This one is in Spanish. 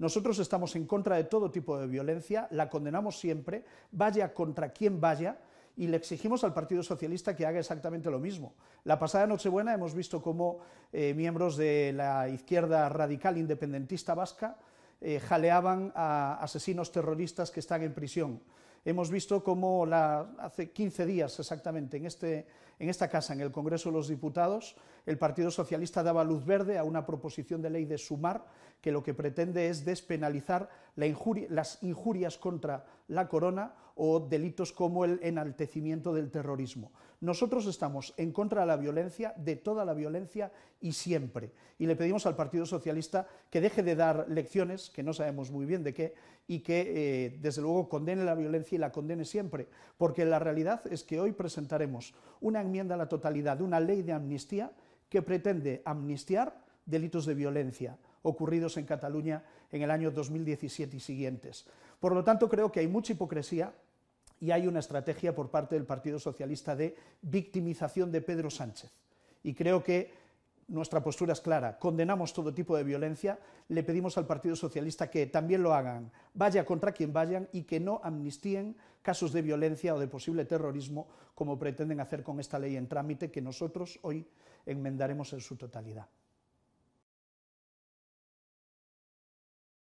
Nosotros estamos en contra de todo tipo de violencia, la condenamos siempre, vaya contra quien vaya, y le exigimos al Partido Socialista que haga exactamente lo mismo. La pasada Nochebuena hemos visto cómo eh, miembros de la izquierda radical independentista vasca eh, jaleaban a asesinos terroristas que están en prisión hemos visto cómo hace 15 días exactamente en, este, en esta casa, en el Congreso de los Diputados, el Partido Socialista daba luz verde a una proposición de ley de Sumar que lo que pretende es despenalizar la las injurias contra la corona o delitos como el enaltecimiento del terrorismo. Nosotros estamos en contra de la violencia, de toda la violencia y siempre. Y le pedimos al Partido Socialista que deje de dar lecciones, que no sabemos muy bien de qué, y que eh, desde luego condene la violencia y la condene siempre, porque la realidad es que hoy presentaremos una enmienda a la totalidad de una ley de amnistía que pretende amnistiar delitos de violencia ocurridos en Cataluña en el año 2017 y siguientes. Por lo tanto, creo que hay mucha hipocresía y hay una estrategia por parte del Partido Socialista de victimización de Pedro Sánchez. Y creo que nuestra postura es clara, condenamos todo tipo de violencia, le pedimos al Partido Socialista que también lo hagan, vaya contra quien vayan y que no amnistíen casos de violencia o de posible terrorismo como pretenden hacer con esta ley en trámite que nosotros hoy enmendaremos en su totalidad.